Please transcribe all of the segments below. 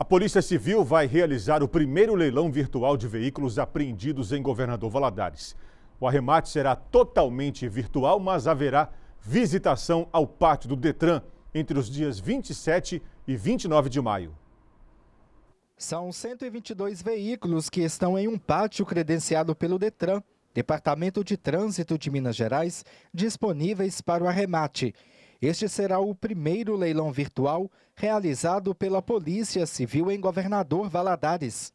A Polícia Civil vai realizar o primeiro leilão virtual de veículos apreendidos em Governador Valadares. O arremate será totalmente virtual, mas haverá visitação ao pátio do Detran entre os dias 27 e 29 de maio. São 122 veículos que estão em um pátio credenciado pelo Detran, Departamento de Trânsito de Minas Gerais, disponíveis para o arremate. Este será o primeiro leilão virtual realizado pela Polícia Civil em Governador Valadares.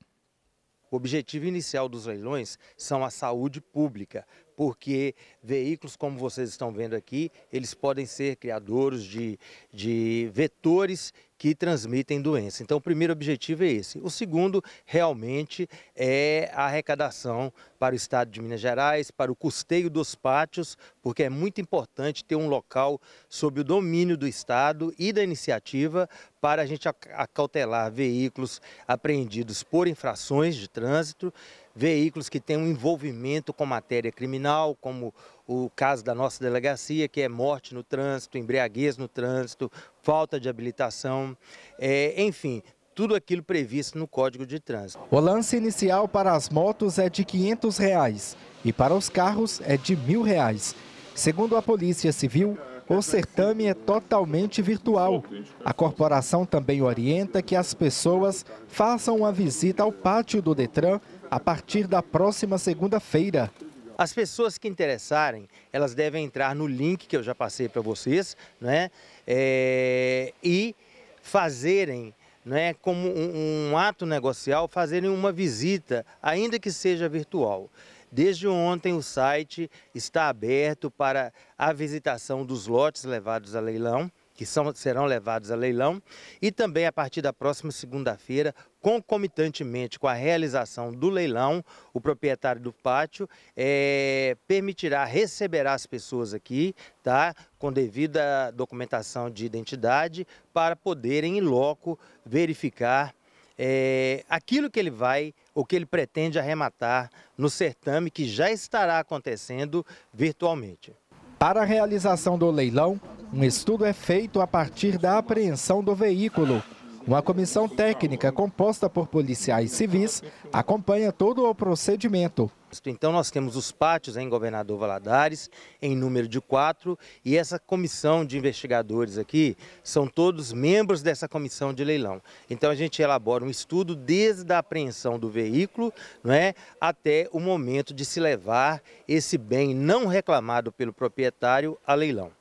O objetivo inicial dos leilões são a saúde pública, porque veículos como vocês estão vendo aqui, eles podem ser criadores de, de vetores que transmitem doença. Então, o primeiro objetivo é esse. O segundo, realmente, é a arrecadação para o estado de Minas Gerais, para o custeio dos pátios, porque é muito importante ter um local sob o domínio do estado e da iniciativa para a gente acautelar veículos apreendidos por infrações de trânsito veículos que têm um envolvimento com matéria criminal, como o caso da nossa delegacia, que é morte no trânsito, embriaguez no trânsito, falta de habilitação, é, enfim, tudo aquilo previsto no Código de Trânsito. O lance inicial para as motos é de R$ 500 reais, e para os carros é de R$ Reais. Segundo a Polícia Civil, o certame é totalmente virtual. A corporação também orienta que as pessoas façam uma visita ao pátio do Detran a partir da próxima segunda-feira. As pessoas que interessarem, elas devem entrar no link que eu já passei para vocês, né? É, e fazerem, né, como um, um ato negocial, fazerem uma visita, ainda que seja virtual. Desde ontem o site está aberto para a visitação dos lotes levados a leilão, que são, serão levados a leilão, e também a partir da próxima segunda-feira, concomitantemente com a realização do leilão, o proprietário do pátio é, permitirá, receber as pessoas aqui, tá? com devida documentação de identidade, para poderem, em loco, verificar é, aquilo que ele vai, o que ele pretende arrematar no certame que já estará acontecendo virtualmente. Para a realização do leilão, um estudo é feito a partir da apreensão do veículo. Uma comissão técnica composta por policiais civis acompanha todo o procedimento. Então nós temos os pátios em Governador Valadares, em número de quatro, e essa comissão de investigadores aqui são todos membros dessa comissão de leilão. Então a gente elabora um estudo desde a apreensão do veículo é, até o momento de se levar esse bem não reclamado pelo proprietário a leilão.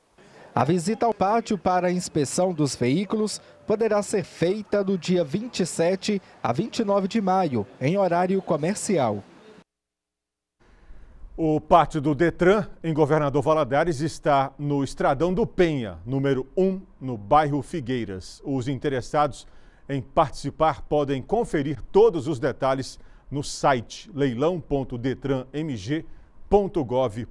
A visita ao pátio para a inspeção dos veículos poderá ser feita do dia 27 a 29 de maio, em horário comercial. O pátio do Detran, em Governador Valadares, está no Estradão do Penha, número 1, no bairro Figueiras. Os interessados em participar podem conferir todos os detalhes no site leilão.detranmg.gov.br.